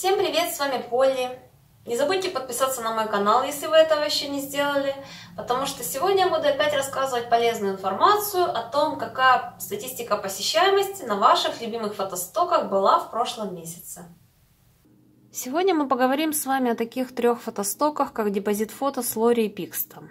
Всем привет, с вами Полли. Не забудьте подписаться на мой канал, если вы этого еще не сделали, потому что сегодня я буду опять рассказывать полезную информацию о том, какая статистика посещаемости на ваших любимых фотостоках была в прошлом месяце. Сегодня мы поговорим с вами о таких трех фотостоках, как депозит фото с Лори и Пикстом.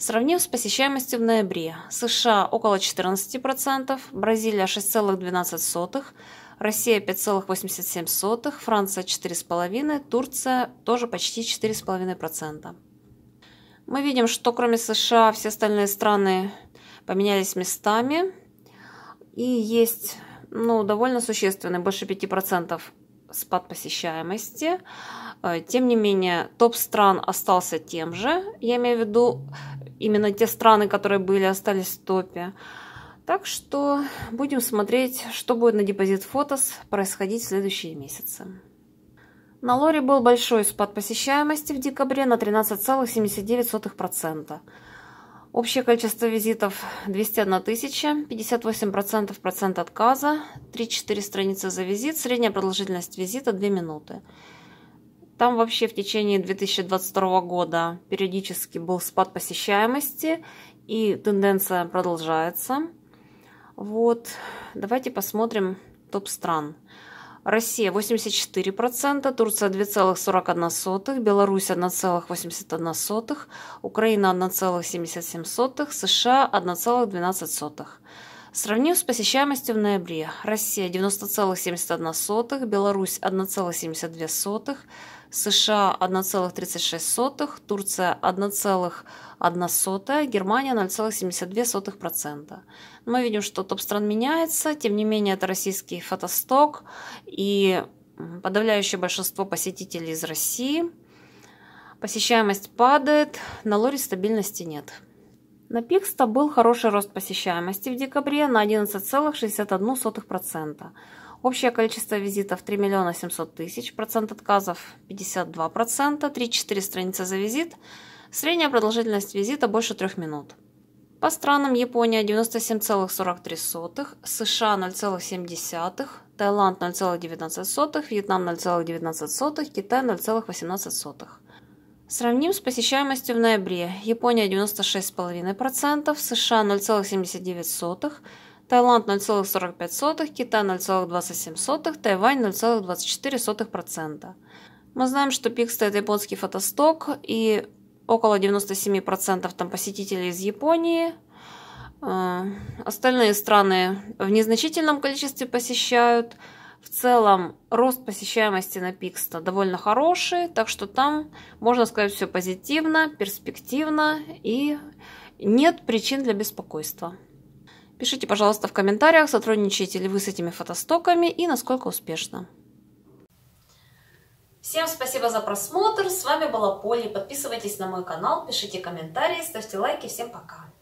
Сравнив с посещаемостью в ноябре, США около 14%, Бразилия 6,12%, Россия 5,87%, Франция 4,5%, Турция тоже почти 4,5%. Мы видим, что кроме США все остальные страны поменялись местами и есть ну, довольно существенный, больше 5% спад посещаемости. Э, тем не менее, топ стран остался тем же. Я имею в виду именно те страны, которые были, остались в топе. Так что будем смотреть, что будет на депозит Фотос происходить в следующие месяцы. На Лоре был большой спад посещаемости в декабре на 13,79%. Общее количество визитов 201 тысяча, 58% процент отказа, 3-4 страницы за визит, средняя продолжительность визита 2 минуты. Там вообще в течение 2022 года периодически был спад посещаемости, и тенденция продолжается. Вот, давайте посмотрим топ стран. Россия 84%, Турция 2,41%, Беларусь 1,81%, Украина 1,77%, США 1,12%. Сравнив с посещаемостью в ноябре, Россия 90,71, Беларусь 1,72, США 1,36, Турция 1,01%, Германия 0,72%. Мы видим, что топ-стран меняется, тем не менее это российский фотосток и подавляющее большинство посетителей из России. Посещаемость падает, на лоре стабильности нет. На Пикста был хороший рост посещаемости в декабре на 11,61%. Общее количество визитов 3 миллиона 700 тысяч, процент отказов 52%, 3-4 страницы за визит, средняя продолжительность визита больше 3 минут. По странам Япония 97,43, США 0,7, Таиланд 0,19, Вьетнам 0,19, Китай 0,18. Сравним с посещаемостью в ноябре. Япония 96,5%, США 0,79%, Таиланд 0,45%, Китай 0,27%, Тайвань 0,24%. Мы знаем, что пик стоит японский фотосток, и около 97% там посетителей из Японии. Э, остальные страны в незначительном количестве посещают – в целом рост посещаемости на Пикста довольно хороший, так что там можно сказать все позитивно, перспективно и нет причин для беспокойства. Пишите, пожалуйста, в комментариях, сотрудничаете ли вы с этими фотостоками и насколько успешно. Всем спасибо за просмотр, с вами была Поли, подписывайтесь на мой канал, пишите комментарии, ставьте лайки, всем пока!